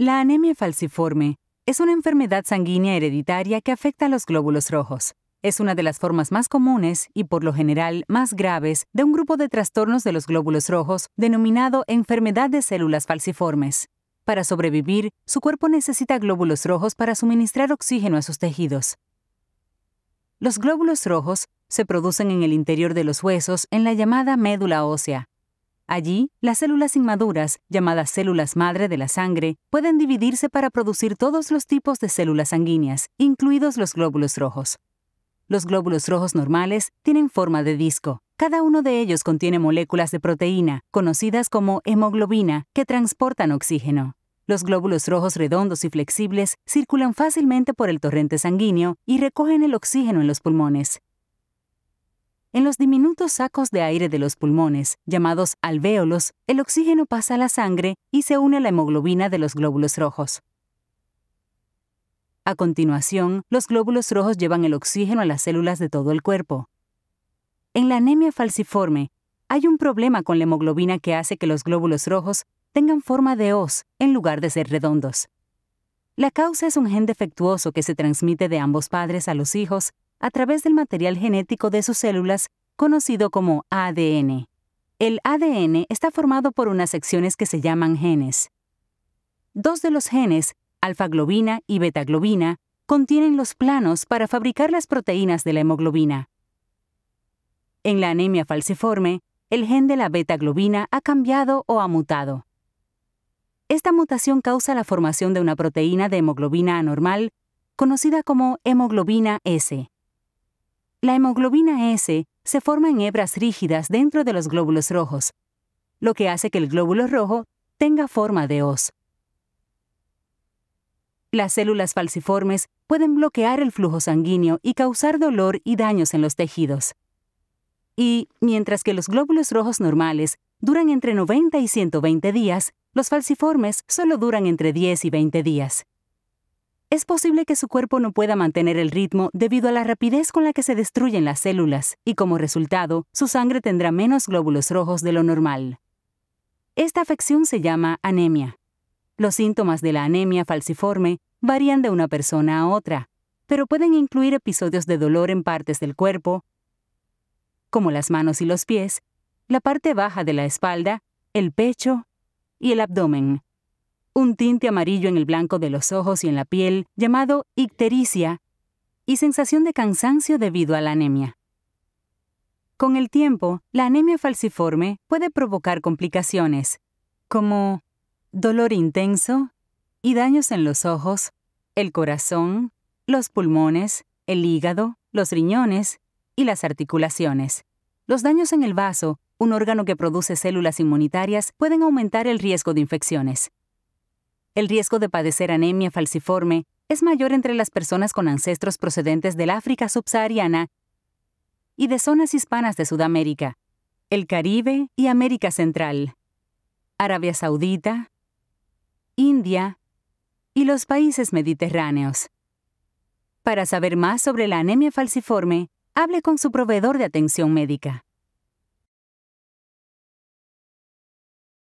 La anemia falciforme es una enfermedad sanguínea hereditaria que afecta a los glóbulos rojos. Es una de las formas más comunes y por lo general más graves de un grupo de trastornos de los glóbulos rojos denominado enfermedad de células falciformes. Para sobrevivir, su cuerpo necesita glóbulos rojos para suministrar oxígeno a sus tejidos. Los glóbulos rojos se producen en el interior de los huesos en la llamada médula ósea, Allí, las células inmaduras, llamadas células madre de la sangre, pueden dividirse para producir todos los tipos de células sanguíneas, incluidos los glóbulos rojos. Los glóbulos rojos normales tienen forma de disco. Cada uno de ellos contiene moléculas de proteína, conocidas como hemoglobina, que transportan oxígeno. Los glóbulos rojos redondos y flexibles circulan fácilmente por el torrente sanguíneo y recogen el oxígeno en los pulmones. En los diminutos sacos de aire de los pulmones, llamados alvéolos, el oxígeno pasa a la sangre y se une a la hemoglobina de los glóbulos rojos. A continuación, los glóbulos rojos llevan el oxígeno a las células de todo el cuerpo. En la anemia falciforme, hay un problema con la hemoglobina que hace que los glóbulos rojos tengan forma de hoz en lugar de ser redondos. La causa es un gen defectuoso que se transmite de ambos padres a los hijos a través del material genético de sus células conocido como ADN. El ADN está formado por unas secciones que se llaman genes. Dos de los genes, alfaglobina y betaglobina, contienen los planos para fabricar las proteínas de la hemoglobina. En la anemia falciforme, el gen de la betaglobina ha cambiado o ha mutado. Esta mutación causa la formación de una proteína de hemoglobina anormal, conocida como hemoglobina S. La hemoglobina S se forman hebras rígidas dentro de los glóbulos rojos, lo que hace que el glóbulo rojo tenga forma de hoz. Las células falciformes pueden bloquear el flujo sanguíneo y causar dolor y daños en los tejidos. Y, mientras que los glóbulos rojos normales duran entre 90 y 120 días, los falciformes solo duran entre 10 y 20 días es posible que su cuerpo no pueda mantener el ritmo debido a la rapidez con la que se destruyen las células y como resultado, su sangre tendrá menos glóbulos rojos de lo normal. Esta afección se llama anemia. Los síntomas de la anemia falciforme varían de una persona a otra, pero pueden incluir episodios de dolor en partes del cuerpo, como las manos y los pies, la parte baja de la espalda, el pecho y el abdomen un tinte amarillo en el blanco de los ojos y en la piel, llamado ictericia, y sensación de cansancio debido a la anemia. Con el tiempo, la anemia falciforme puede provocar complicaciones, como dolor intenso y daños en los ojos, el corazón, los pulmones, el hígado, los riñones y las articulaciones. Los daños en el vaso, un órgano que produce células inmunitarias, pueden aumentar el riesgo de infecciones. El riesgo de padecer anemia falciforme es mayor entre las personas con ancestros procedentes del África subsahariana y de zonas hispanas de Sudamérica, el Caribe y América Central, Arabia Saudita, India y los países mediterráneos. Para saber más sobre la anemia falciforme, hable con su proveedor de atención médica.